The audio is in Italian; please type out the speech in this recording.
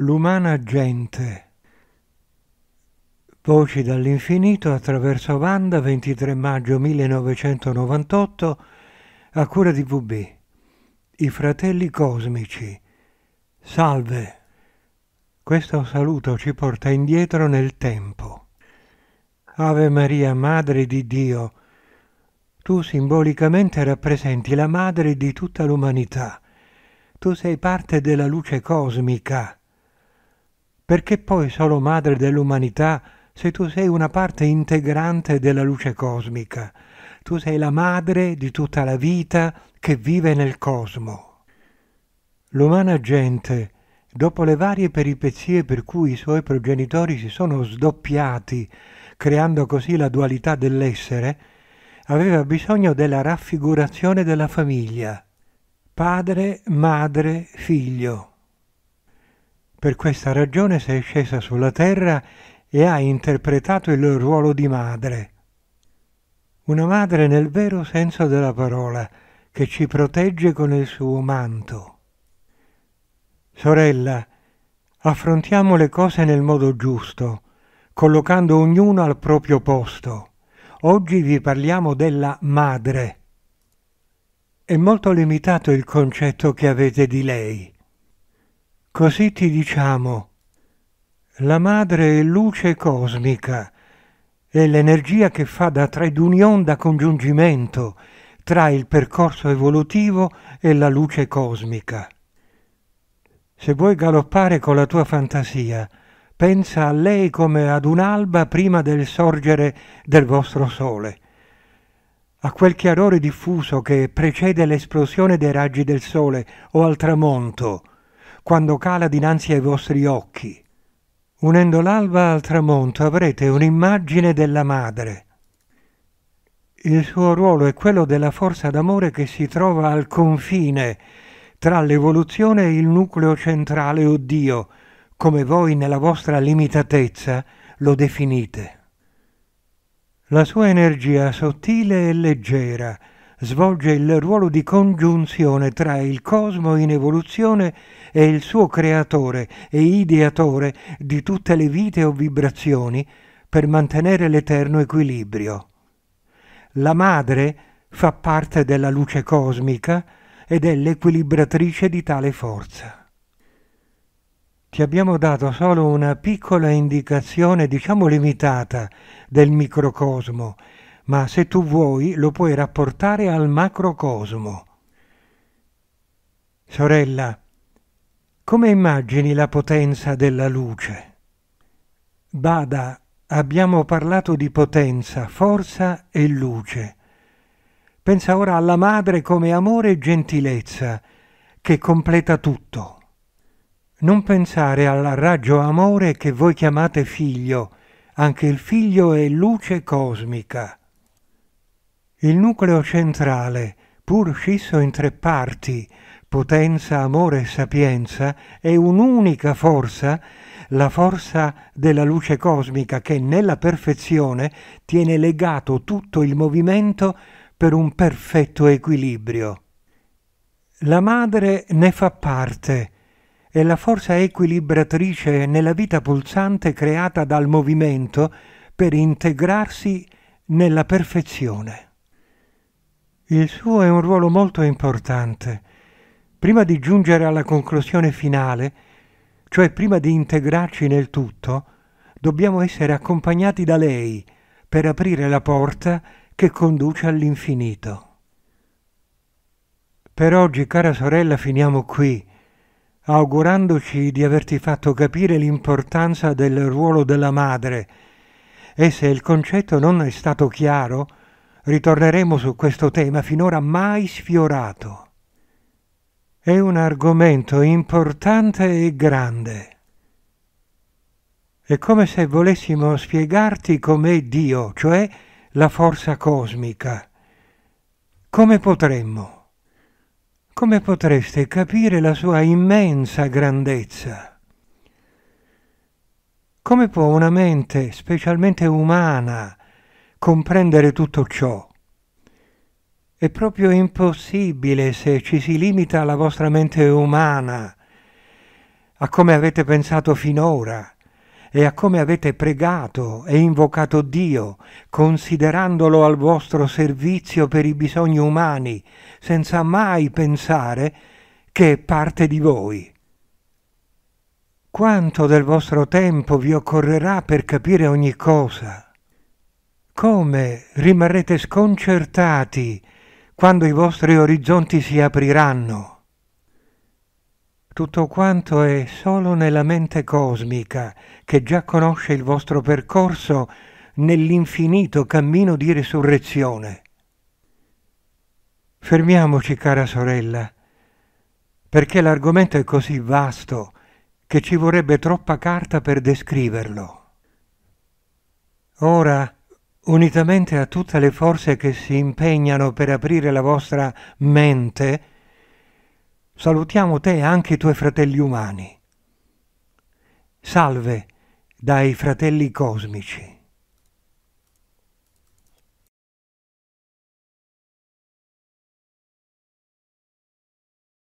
L'umana gente. Voci dall'infinito attraverso Wanda 23 maggio 1998 a cura di VB. I fratelli cosmici. Salve. Questo saluto ci porta indietro nel tempo. Ave Maria, Madre di Dio, tu simbolicamente rappresenti la madre di tutta l'umanità. Tu sei parte della luce cosmica perché poi solo madre dell'umanità se tu sei una parte integrante della luce cosmica, tu sei la madre di tutta la vita che vive nel cosmo. L'umana gente, dopo le varie peripezie per cui i suoi progenitori si sono sdoppiati, creando così la dualità dell'essere, aveva bisogno della raffigurazione della famiglia, padre, madre, figlio. Per questa ragione sei scesa sulla terra e hai interpretato il ruolo di madre. Una madre nel vero senso della parola, che ci protegge con il suo manto. Sorella, affrontiamo le cose nel modo giusto, collocando ognuno al proprio posto. Oggi vi parliamo della madre. È molto limitato il concetto che avete di lei. Così ti diciamo, la madre è luce cosmica, è l'energia che fa da trade union, da congiungimento tra il percorso evolutivo e la luce cosmica. Se vuoi galoppare con la tua fantasia, pensa a lei come ad un'alba prima del sorgere del vostro sole, a quel chiarore diffuso che precede l'esplosione dei raggi del sole o al tramonto, quando cala dinanzi ai vostri occhi. Unendo l'alba al tramonto avrete un'immagine della madre. Il suo ruolo è quello della forza d'amore che si trova al confine tra l'evoluzione e il nucleo centrale o Dio, come voi nella vostra limitatezza lo definite. La sua energia sottile e leggera, svolge il ruolo di congiunzione tra il cosmo in evoluzione e il suo creatore e ideatore di tutte le vite o vibrazioni per mantenere l'eterno equilibrio. La madre fa parte della luce cosmica ed è l'equilibratrice di tale forza. Ti abbiamo dato solo una piccola indicazione, diciamo limitata, del microcosmo ma se tu vuoi lo puoi rapportare al macrocosmo. Sorella, come immagini la potenza della luce? Bada, abbiamo parlato di potenza, forza e luce. Pensa ora alla madre come amore e gentilezza, che completa tutto. Non pensare al raggio amore che voi chiamate figlio, anche il figlio è luce cosmica. Il nucleo centrale, pur scisso in tre parti, potenza, amore e sapienza, è un'unica forza, la forza della luce cosmica che nella perfezione tiene legato tutto il movimento per un perfetto equilibrio. La madre ne fa parte, è la forza equilibratrice nella vita pulsante creata dal movimento per integrarsi nella perfezione. Il suo è un ruolo molto importante. Prima di giungere alla conclusione finale, cioè prima di integrarci nel tutto, dobbiamo essere accompagnati da lei per aprire la porta che conduce all'infinito. Per oggi, cara sorella, finiamo qui, augurandoci di averti fatto capire l'importanza del ruolo della madre e se il concetto non è stato chiaro, ritorneremo su questo tema finora mai sfiorato. È un argomento importante e grande. È come se volessimo spiegarti com'è Dio, cioè la forza cosmica. Come potremmo? Come potreste capire la sua immensa grandezza? Come può una mente, specialmente umana, comprendere tutto ciò. È proprio impossibile se ci si limita alla vostra mente umana, a come avete pensato finora e a come avete pregato e invocato Dio, considerandolo al vostro servizio per i bisogni umani, senza mai pensare che è parte di voi. Quanto del vostro tempo vi occorrerà per capire ogni cosa? Come rimarrete sconcertati quando i vostri orizzonti si apriranno? Tutto quanto è solo nella mente cosmica che già conosce il vostro percorso nell'infinito cammino di risurrezione. Fermiamoci, cara sorella, perché l'argomento è così vasto che ci vorrebbe troppa carta per descriverlo. Ora unitamente a tutte le forze che si impegnano per aprire la vostra mente, salutiamo te e anche i tuoi fratelli umani. Salve dai fratelli cosmici.